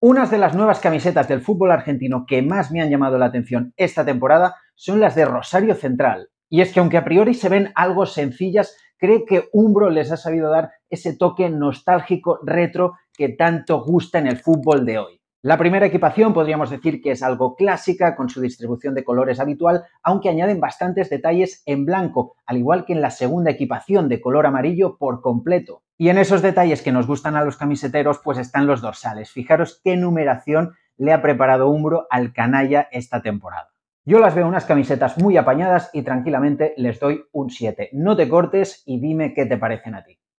Unas de las nuevas camisetas del fútbol argentino que más me han llamado la atención esta temporada son las de Rosario Central. Y es que aunque a priori se ven algo sencillas, creo que Umbro les ha sabido dar ese toque nostálgico retro que tanto gusta en el fútbol de hoy. La primera equipación podríamos decir que es algo clásica con su distribución de colores habitual, aunque añaden bastantes detalles en blanco, al igual que en la segunda equipación de color amarillo por completo. Y en esos detalles que nos gustan a los camiseteros, pues están los dorsales. Fijaros qué numeración le ha preparado Umbro al canalla esta temporada. Yo las veo unas camisetas muy apañadas y tranquilamente les doy un 7. No te cortes y dime qué te parecen a ti.